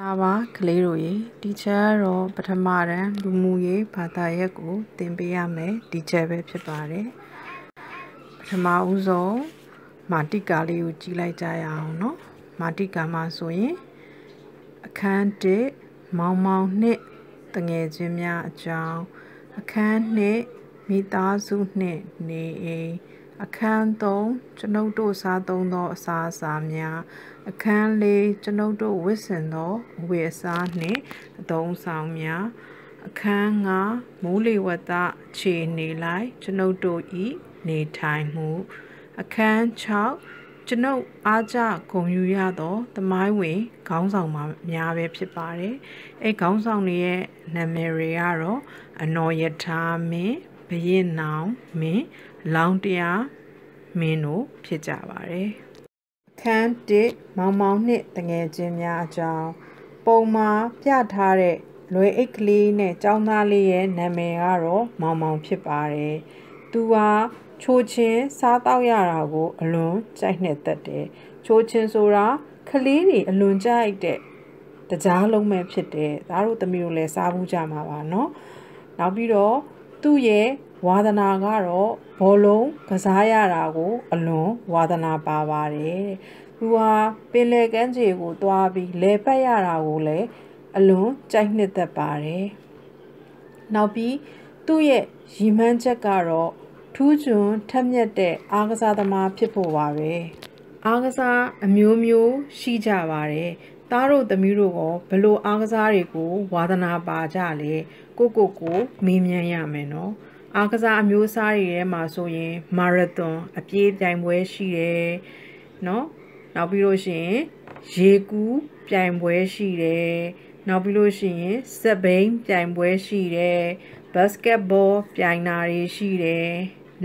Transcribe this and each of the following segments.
လာပါကလေးတို့ရေတီချာတော့ပထမတန်းလူမှုရေးဘာသာရပ်ကို သင်ပေးရမယ်တီချာပဲဖြစ်ပါတယ်ပထမဦးဆုံးမာတိကာလေးကိုကြည့်လိုက်ကြရအောင်နော်မာတိကာမှာဆိုရင်အခန်း1မောင်မောင်နှင့်တငယ်ချင်းများအကြောင်းအခန်း2မိသားစုနှင့်နေအိမ်အခန်း3ကျွန်ုပ်တို့စားသုံးသောအစာအစာများ အခန်း4ကျွန်ုပ်တို့ဝတ်ဆင်သောအဝတ်အစားနှင့်အသုံးဆောင်များ အခန်း9မိုးလေဝသခြေနေလိုက်ကျွန်ုပ်တို့ဤနေထိုင်မှုအခန်း6ကျွန်ုပ်အားကြဂုဏ်ယူရသော သမိုင်းဝင်ခေါင်းဆောင်များပဲဖြစ်ပါတယ်။အဲခေါင်းဆောင်တွေရဲ့နာမည်တွေကတော့အနော်ယထာမင်းဘရင်နောင်မင်းလောင်တရားမင်းတို့ဖြစ်ကြပါတယ်။ခန်းတစ်မောင်မောင်နှင့်တငယ်ချင်းများအကြောင်းပုံမှာပြထားတဲ့လွယ်အိတ်ကလေးနဲ့ចောင်းသားလေးရဲ့နာမည်ကတော့မောင်မောင်ဖြစ်ပါတယ်။သူဟာချိုချင်းစားတော့ရတာကို အလွန်ကြိုက်နှစ်သက်တယ်။ချိုချင်းဆိုတာကလေးတွေအလွန်ကြိုက်တဲ့တကြားလုံးပဲဖြစ်တယ်။ဒါတို့သမီးတို့လည်းစားဘူးကြမှာပါနော်။နောက်ပြီးတော့သူ့ရဲ့ဝါသနာကတော့ဘောလုံးကစားရတာကို အလွန်ဝါသနာပါပါတယ်သူဟာပင်လယ်ကမ်းခြေကို သွားပြီးလဲပတ်ရတာကိုလည်းအလွန်ကြိုက်နှစ်သက်ပါတယ်နောက်ပြီးသူ့ရဲ့ရည်မှန်းချက်ကတော့ထူးချွန်ထက်မြက်တဲ့အားကစားသမားဖြစ်ဖို့ပါပဲအားကစားအမျိုးမျိုးရှိကြပါတယ်သားတို့သမီးတို့ကဘလို့အားကစားတွေကိုဝါသနာပါကြလေကိုကိုကို မေးမြန်းရမယ်နော်အားကစားအမျိုးအစားတွေထဲမှာဆိုရင်မာရသွန်အပြေးပြိုင်ပွဲရှိတယ်เนาะနောက်ပြီးလို့ရှိရင်ရေကူးပြိုင်ပွဲရှိတယ်နောက်ပြီးလို့ရှိရင်စက်ဘိန်းပြိုင်ပွဲရှိတယ်ဘတ်စကတ်ဘောပြိုင်တာတွေရှိတယ်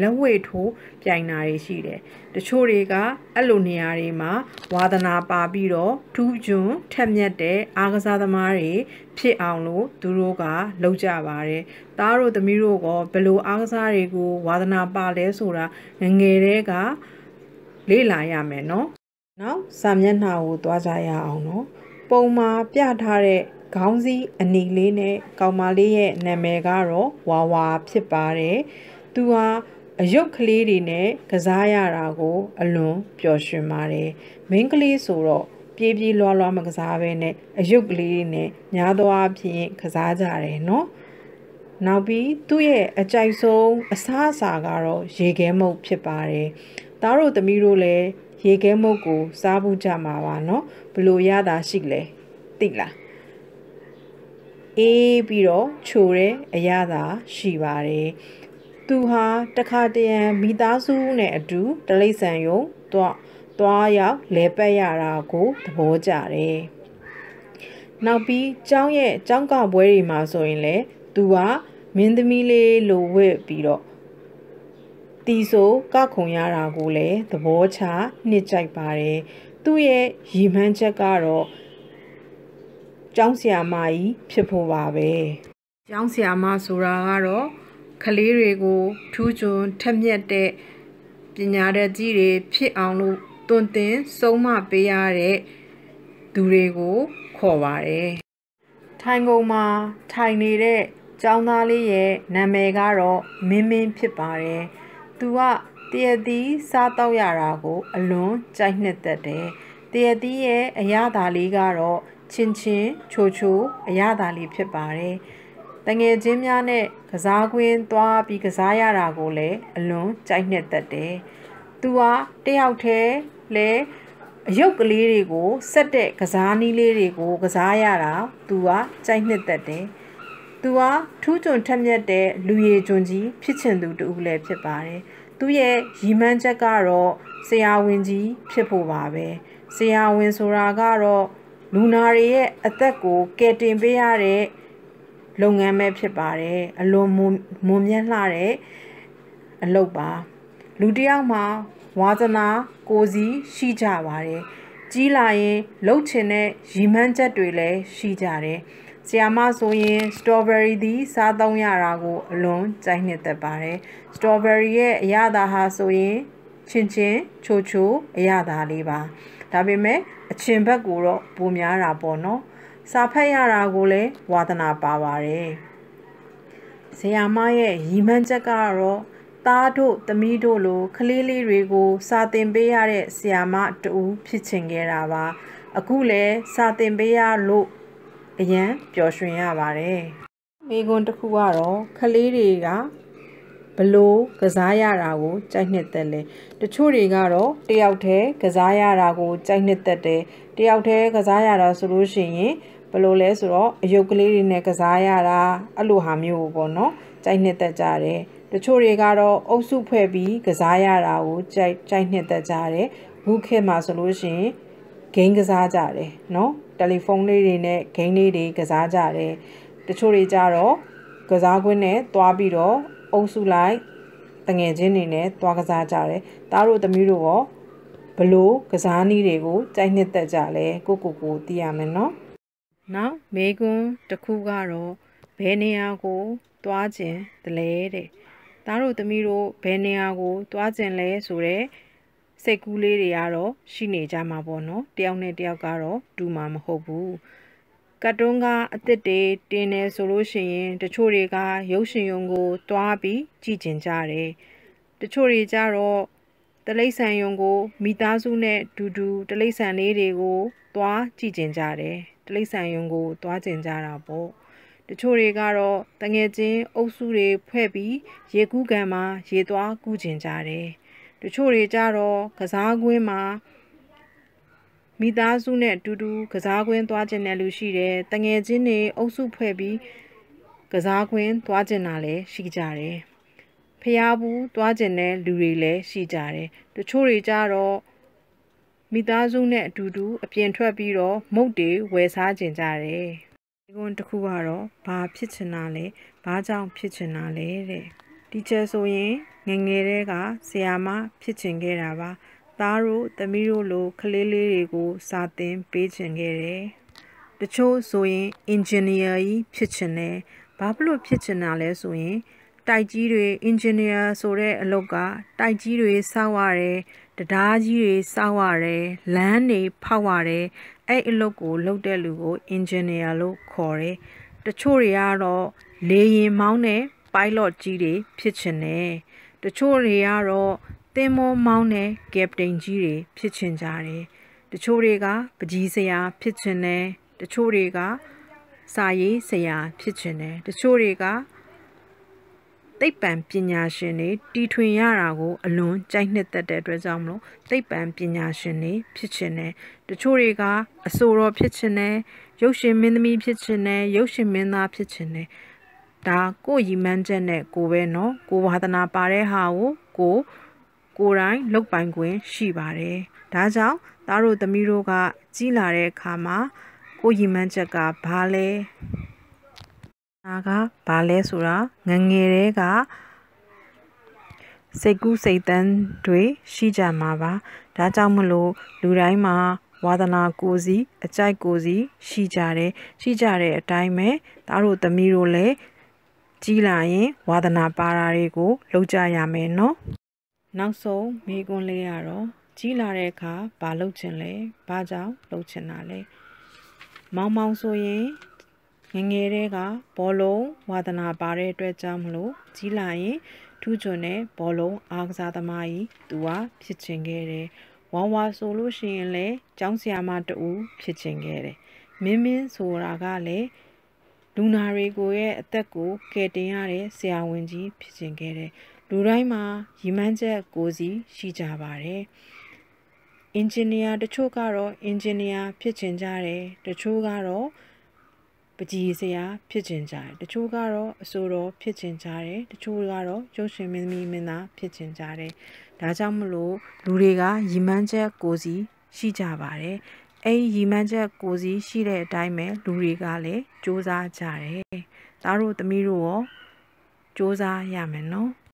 လက်ဝဲထိုးပြိုင်တာတွေရှိတယ်တချို့တွေကအဲ့လိုနေရာတွေမှာဝါသနာပါပြီးတော့ထူးချွန်ထက်မြက်တဲ့အားကစားသမားတွေဖြစ်အောင်လို့သူတို့ကလုပ်ကြပါတယ်သားတို့သမီးတို့ကဘယ်လိုအားကစားတွေကိုဝါသနာပါလဲဆိုတာငငယ်တဲ့ကလေ့လာရမယ်နော်နောက်စာမျက်နှာကို သွားကြရအောင်နော်ပုံမှာ ပြထားတဲ့ခေါင်းစည်းအနီလေးနဲ့ကောင်မလေးရဲ့နာမည်ကတော့ဝါဝါဖြစ်ပါတယ်။သူဟာအယုတ်ကလေးတွေနဲ့ကစားရတာကို အလွန်ပျော်ရွှင်ပါတယ်။မိန်းကလေးဆိုတော့ပြေးပြေးလွှားလွှားမကစားဘဲနဲ့အယုတ်ကလေးနဲ့ညာသောအဖြစ်ကစားကြတယ်နော်။နောက်ပြီးသူ့ရဲ့အကြိုက်ဆုံးအစားအစာကတော့ရေခဲမုတ်ဖြစ်ပါတယ်။သားတို့သမီးတို့လည်းရေခဲမုတ်ကိုစားဘူးကြမှာပါနော်။ဘလို့ရတာရှိလဲ။သိလား။အေးပြီးတော့ခြိုတဲ့အရသာရှိပါတယ်။သူဟာတခါတရံမိသားစုနဲ့အတူ တလိษံယုံသွားသွားရောက်လဲပတ်ရတာကိုသဘောကျတယ်။နောက်ပြီးကျောင်းရဲ့ကျောင်းကပွဲတွေမှာဆိုရင်လေသူကမင်းသမီးလေးလိုဝတ်ပြီးတော့တီဆိုကခုံရတာကိုလည်းသဘောချနှစ်ကြိုက်ပါတယ်။သူ့ရဲ့ရည်မှန်းချက်ကတော့ကျောင်းဆရာမကြီးဖြစ်ဖို့ပါပဲ။ကျောင်းဆရာမဆိုတာကတော့ကလေးတွေကိုထူးချွန်ထက်မြက်တဲ့ပညာတတ်ကြီးတွေဖြစ်အောင်လို့တွင်တင်ဆုံးမပေးရတဲ့သူတွေကိုခေါ်ပါတယ်။ထိုင်ကုန်မှာထိုင်နေတဲ့ကျောင်းသားလေးရဲ့နာမည်ကတော့မင်းမင်းဖြစ်ပါတယ်။သူကတရတီစားတော့ရတာကို အလွန်ကြိုက်နှစ်သက်တယ်။တရတီရဲ့အရသာလေးကတော့ချင်းချင်းချိုချိုအရသာလေးဖြစ်ပါတယ်။တငယ်ချင်းများနဲ့ကစားကွင်းသွားပြီးကစားရတာကိုလည်းအလွန်ကြိုက်နှစ်သက်တယ်။သူဟာတယောက်တည်းလဲအယုတ်ကလေးတွေကိုဆက်တဲ့ကစားနည်းလေးတွေကို ကစားရတာသူကကြိုက်နှစ်သက်တယ်။သူဟာထူးချွန်ထက်မြက်တဲ့လူရည်ကျွန်ကြီးဖြစ်ချင်သူတူလည်းဖြစ်ပါတယ်။သူရဲ့ရည်မှန်းချက်ကတော့ဆရာဝန်ကြီးဖြစ်ဖို့ပါပဲ။ဆရာဝန်ဆိုတာကတော့လူနာတွေရဲ့အသက်ကိုကယ်တင်ပေးရတဲ့လုပ်ငန်းပဲဖြစ်ပါတယ်အလွန်မွန်မြတ်လှတဲ့အလုပ်ပါ လူတယောက်မှာဝါသနာကိုစီရှိကြပါတယ်ကြီးလာရင်လှုပ်ချင်တဲ့ရီမှန်းချက်တွေလည်းရှိကြတယ်ဆီယာမဆိုရင်စတော်ဘယ်ရီသည်စားသုံးရတာကိုအလွန်ကြိုက်နှစ်သက်ပါတယ်စတော်ဘယ်ရီရဲ့အရသာဟာဆိုရင်ချင်းချင်းချိုချို အရသာလေးပါဒါပေမဲ့အချင်းဘက်ကိုတော့ပိုများတာပေါ့နော်။စာဖတ်ရတာကိုလည်းဝါသနာပါပါတယ်။ဇေယမရဲ့ရီမန်းချက်ကတော့သားတို့သမီးတို့လိုကလေးလေးတွေကို စာသင်ပေးရတဲ့ဆရာမတူဖြစ်ချင်ခဲ့တာပါ။အခုလည်းစာသင်ပေးရလို့အရန်ပျော်ရွှင်ရပါတယ်။မိကွန်းတစ်ခုကတော့ကလေးတွေကဘလို့ကစားရတာကိုကြိုက်နှစ်သက်လဲတချို့တွေကတော့တယောက်တည်းကစားရတာကိုကြိုက်နှစ်သက်တယ်တယောက်တည်းကစားရတာဆိုလို့ရှိရင်ဘယ်လိုလဲဆိုတော့အယုတ်ကလေးတွေနဲ့ကစားရတာအဲ့လိုဟာမျိုးပေါ့နော်ကြိုက်နှစ်သက်ကြတယ်တချို့တွေကတော့အုပ်စုဖွဲ့ပြီးကစားရတာကိုကြိုက်ကြိုက်နှစ်သက်ကြတယ်ခုခေတ်မှာဆိုလို့ရှိရင်ဂိမ်းကစားကြတယ်နော်တယ်လီဖုန်းလေးတွေနဲ့ဂိမ်းလေးတွေကစားကြတယ်တချို့တွေကြတော့ကစားကွင်းနဲ့တွားပြီးတော့အုပ်စုလိုက်တငယ်ချင်းတွေနဲ့တွားကစားကြတယ်တားတို့သမီးတို့ရောဘလို့ကစားနည်းတွေကိုကြိုက်နှစ်သက်ကြလဲကိုကိုကိုသိရမယ်နော်နောက်မေကွန်းတစ်ခုကတော့ဘယ်နေရာကိုသွားခြင်းတလဲတဲ့သားတို့သမီးတို့ဘယ်နေရာကိုသွားခြင်းလဲဆိုတော့စိတ်ကူးလေးတွေကတော့ရှိနေကြမှာပေါ့နော်တယောက်နဲ့တယောက်ကတော့တူမှာမဟုတ်ဘူးကတ်တုန်းကအစ်စ်တွေတင်နေဆိုလို့ရှိရင်တချို့တွေကရုပ်ရှင်ယုံကိုတွားပြီးကြည့်ကျင်ကြတယ်တချို့တွေကြတော့တလိษံယုံကိုမိသားစုနဲ့ဒူဒူတလိษံလေးတွေကိုတွားကြည့်ကျင်ကြတယ်တိလိษံယုံကိုသွားကျင်ကြတာပေါ့တချို့တွေကတော့တငယ်ချင်းအုပ်စုတွေဖွဲ့ပြီးရေကူးကန်မှာရေသွားကူးကျင်ကြတယ်တချို့တွေကြတော့ကစားကွင်းမှာမိသားစုနဲ့အတူတူကစားကွင်းသွားကျင်တဲ့လူရှိတယ်တငယ်ချင်းတွေအုပ်စုဖွဲ့ပြီးကစားကွင်းသွားကျင်တာလည်းရှိကြတယ်ဖျားဘူးသွားကျင်တဲ့လူတွေလည်းရှိကြတယ်တချို့တွေကြတော့မိသားစုနဲ့အတူတူအပြင်ထွက်ပြီးတော့မုတ်တွေဝယ်စားကြင်ကြတယ်။ဒီကွန်းတစ်ခုကတော့ဘာဖြစ်ချင်တာလဲ။ဘာကြောင့်ဖြစ်ချင်တာလဲတဲ့။တီချာဆိုရင်ငငယ်တဲ့ကဆရာမဖြစ်ချင်ခဲ့တာပါ။သားတို့သမီးတို့လိုကလေးလေးတွေကိုစာသင်ပေးချင်ခဲ့တယ်။တချို့ဆိုရင် engineer ကြီးဖြစ်ချင်တယ်။ဘာလို့ဖြစ်ချင်တာလဲဆိုရင်တိုက်ကြီးတွေ engineer ဆိုတဲ့အလုပ်ကတိုက်ကြီးတွေစောက်ရတယ်တံတားကြီးတွေစောက်ရတယ်လမ်းတွေဖောက်ရတယ်အဲ့အလုပ်ကို လုပ်တဲ့လူကို engineer လို့ခေါ်တယ်တချို့တွေကတော့လေရင်မောင်းတဲ့ pilot ကြီးတွေဖြစ်ချင်တယ်တချို့တွေကတော့သင်္ဘောမောင်းတဲ့ captain ကြီးတွေဖြစ်ချင်ကြတယ်တချို့တွေကပကြီးဆရာဖြစ်ချင်တယ်တချို့တွေကစာရေးဆရာဖြစ်ချင်တယ်တချို့တွေကသိပ္ပံပညာရှင်တွေတီထွင်ရတာကိုအလွန်ကြိုက်နှစ်သက်တဲ့အတွက်ကြောင့်မလို့သိပ္ပံပညာရှင်တွေဖြစ်ချင်တယ်တချို့တွေကအဆိုတော်ဖြစ်ချင်တယ်ရုပ်ရှင်မင်းသမီးဖြစ်ချင်တယ်ရုပ်ရှင်မင်းသားဖြစ်ချင်တယ်ဒါကိုရီမန်းချက်နဲ့ကိုပဲเนาะကိုဝါသနာပါတဲ့ဟာကိုကိုကိုယ်တိုင်လုတ်ပိုင်ခွင့်ရှိပါတယ်ဒါကြောင့်သားတို့သမီးတို့ကကြီးလာတဲ့အခါမှာကိုရီမန်းချက်ကဘာလဲနာကဘာလဲဆိုတာငငယ်တဲကစိတ်ကူးစိတ်တန်းတွေရှိကြမှာပါဒါကြောင့်မလို့လူတိုင်းမှာဝါသနာကိုစီအကြိုက်ကိုစီ ရှိကြတယ်ရှိကြတဲ့အတိုင်းပဲသားတို့သမီးတို့လည်းကြီးလာရင်ဝါသနာပါတာတွေကိုလုပ်ကြရမယ်နော်နောက်ဆုံးမိကွန်းလေးကတော့ကြီးလာတဲ့အခါဘာလုပ်ချင်လဲဘာကြောင့်လုပ်ချင်တာလဲမောင်မောင်ဆိုရင်ငငယ်တဲကဘောလုံးဝါသနာပါတဲ့အတွက်ကြောင့်မလို့ကြီးလာရင်ထူးချွန်တဲ့ဘောလုံးအားကစားသမားကြီးသူဟာဖြစ်ချင်ခဲ့တယ်ဝါဝါဆိုလို့ရှိရင်လည်းကျောင်းဆရာမတူဖြစ်ချင်ခဲ့တယ်မင်းမင်းဆိုတာကလည်းလူနာတွေကိုရဲ့အသက်ကိုကယ်တင်ရတဲ့ဆရာဝန်ကြီး ဖြစ်ချင်ခဲ့တယ်လူတိုင်းမှာရည်မှန်းချက် ကိုစီ ရှိကြပါတယ်အင်ဂျင်နီယာတချို့ကတော့အင်ဂျင်နီယာဖြစ်ချင်ကြတယ်တချို့ကတော့ပကြီးစရာဖြစ်ကျင်ကြတယ်တချို့ကတော့အဆိုတော်ဖြစ်ကျင်ကြတယ်တချို့ကတော့ရုပ်ရှင်မင်းသမီးမင်းသားဖြစ်ကျင်ကြတယ်ဒါကြောင့်မလို့လူတွေကရီမန်းချက်ကိုစီရှိကြပါတယ်အဲ့ဒီရီမန်းချက်ကိုစီရှိတဲ့အတိုင်းပဲလူတွေကလည်းစ조사ကြတယ်ဒါတို့သမီးတို့ရောစ조사ရမယ်နော်